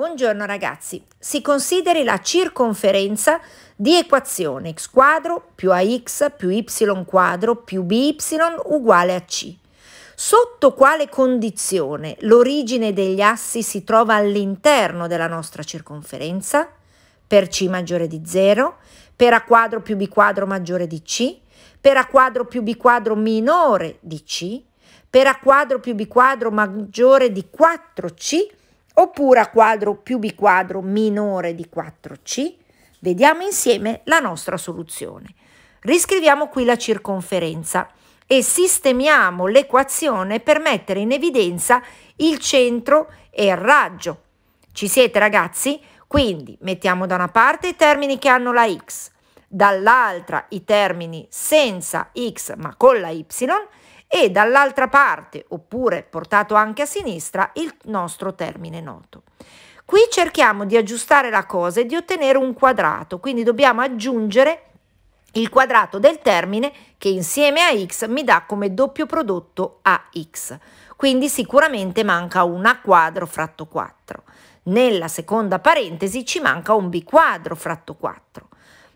Buongiorno ragazzi, si consideri la circonferenza di equazione x quadro più ax più y quadro più by uguale a c. Sotto quale condizione l'origine degli assi si trova all'interno della nostra circonferenza? Per c maggiore di 0, per a quadro più b quadro maggiore di c, per a quadro più b quadro minore di c, per a quadro più b quadro maggiore di 4c oppure a quadro più biquadro minore di 4c. Vediamo insieme la nostra soluzione. Riscriviamo qui la circonferenza e sistemiamo l'equazione per mettere in evidenza il centro e il raggio. Ci siete ragazzi? Quindi mettiamo da una parte i termini che hanno la x, dall'altra i termini senza x ma con la y e dall'altra parte, oppure portato anche a sinistra, il nostro termine noto. Qui cerchiamo di aggiustare la cosa e di ottenere un quadrato, quindi dobbiamo aggiungere il quadrato del termine che insieme a x mi dà come doppio prodotto a x. Quindi sicuramente manca un a quadro fratto 4. Nella seconda parentesi ci manca un b quadro fratto 4.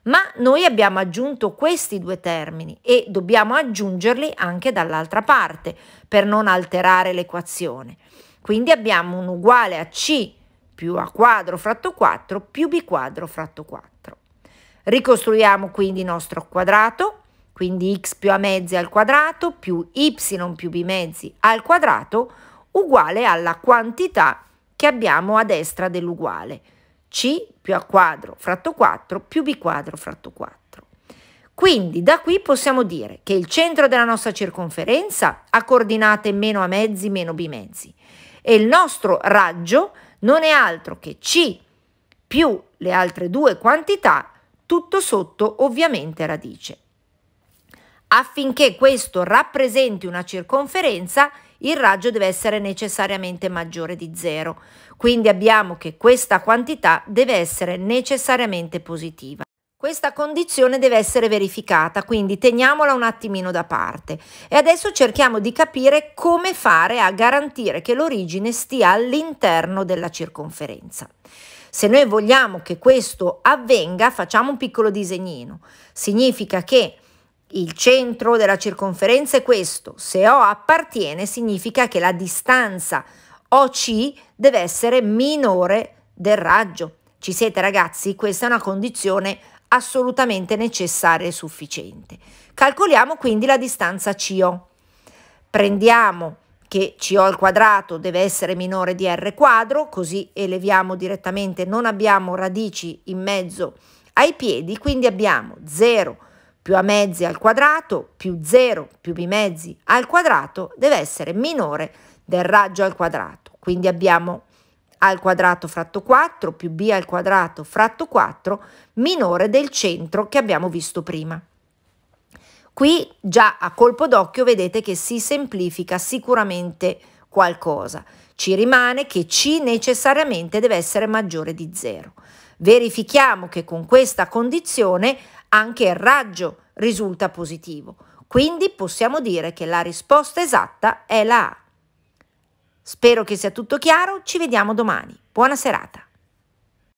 Ma noi abbiamo aggiunto questi due termini e dobbiamo aggiungerli anche dall'altra parte per non alterare l'equazione. Quindi abbiamo un uguale a C più A quadro fratto 4 più B quadro fratto 4. Ricostruiamo quindi il nostro quadrato, quindi x più a mezzi al quadrato più y più b mezzi al quadrato uguale alla quantità che abbiamo a destra dell'uguale, c più A quadro fratto 4 più B quadro fratto 4. Quindi da qui possiamo dire che il centro della nostra circonferenza ha coordinate meno A mezzi meno B mezzi e il nostro raggio non è altro che C più le altre due quantità, tutto sotto ovviamente radice. Affinché questo rappresenti una circonferenza, il raggio deve essere necessariamente maggiore di 0. Quindi abbiamo che questa quantità deve essere necessariamente positiva. Questa condizione deve essere verificata, quindi teniamola un attimino da parte. E adesso cerchiamo di capire come fare a garantire che l'origine stia all'interno della circonferenza. Se noi vogliamo che questo avvenga, facciamo un piccolo disegnino. Significa che il centro della circonferenza è questo. Se O appartiene significa che la distanza OC deve essere minore del raggio. Ci siete ragazzi? Questa è una condizione assolutamente necessaria e sufficiente. Calcoliamo quindi la distanza CO. Prendiamo che CO al quadrato deve essere minore di R quadro, così eleviamo direttamente, non abbiamo radici in mezzo ai piedi, quindi abbiamo 0 più a mezzi al quadrato più 0 più b mezzi al quadrato deve essere minore del raggio al quadrato. Quindi abbiamo a al quadrato fratto 4 più b al quadrato fratto 4 minore del centro che abbiamo visto prima. Qui già a colpo d'occhio vedete che si semplifica sicuramente qualcosa. Ci rimane che c necessariamente deve essere maggiore di 0. Verifichiamo che con questa condizione anche il raggio risulta positivo, quindi possiamo dire che la risposta esatta è la A. Spero che sia tutto chiaro, ci vediamo domani. Buona serata.